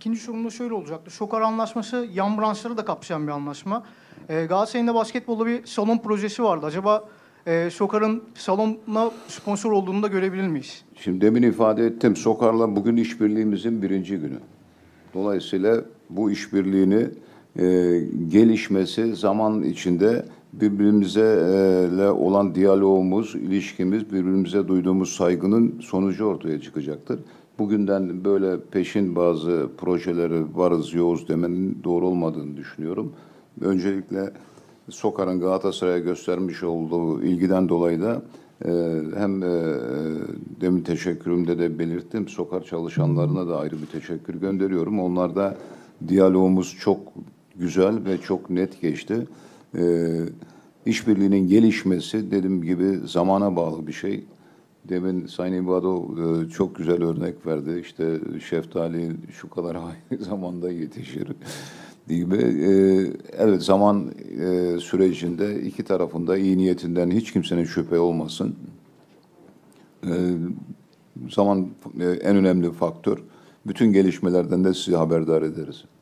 İkinci şurumda şöyle olacaktı. Şokar anlaşması yan branşları da kapsayan bir anlaşma. Ee, Galatasaray'ın da basketbolda bir salon projesi vardı. Acaba e, Şokar'ın salona sponsor olduğunu da görebilir miyiz? Şimdi demin ifade ettim. Şokar'la bugün işbirliğimizin birinci günü. Dolayısıyla bu işbirliğini e, gelişmesi zaman içinde birbirimize olan diyalogumuz, ilişkimiz, birbirimize duyduğumuz saygının sonucu ortaya çıkacaktır. Bugünden böyle peşin bazı projeleri varız yoğuz demenin doğru olmadığını düşünüyorum. Öncelikle Sokar'ın Galatasaray'a göstermiş olduğu ilgiden dolayı da e, hem e, e, demin teşekkürümde de belirttim. Sokar çalışanlarına da ayrı bir teşekkür gönderiyorum. Onlar da diyalogumuz çok güzel ve çok net geçti. E, işbirliğinin gelişmesi dediğim gibi zamana bağlı bir şey. Demin Sayın İbado e, çok güzel örnek verdi. İşte şeftali şu kadar zamanda yetişir gibi. E, evet zaman e, sürecinde iki tarafında iyi niyetinden hiç kimsenin şüphe olmasın. E, zaman e, en önemli faktör. Bütün gelişmelerden de sizi haberdar ederiz.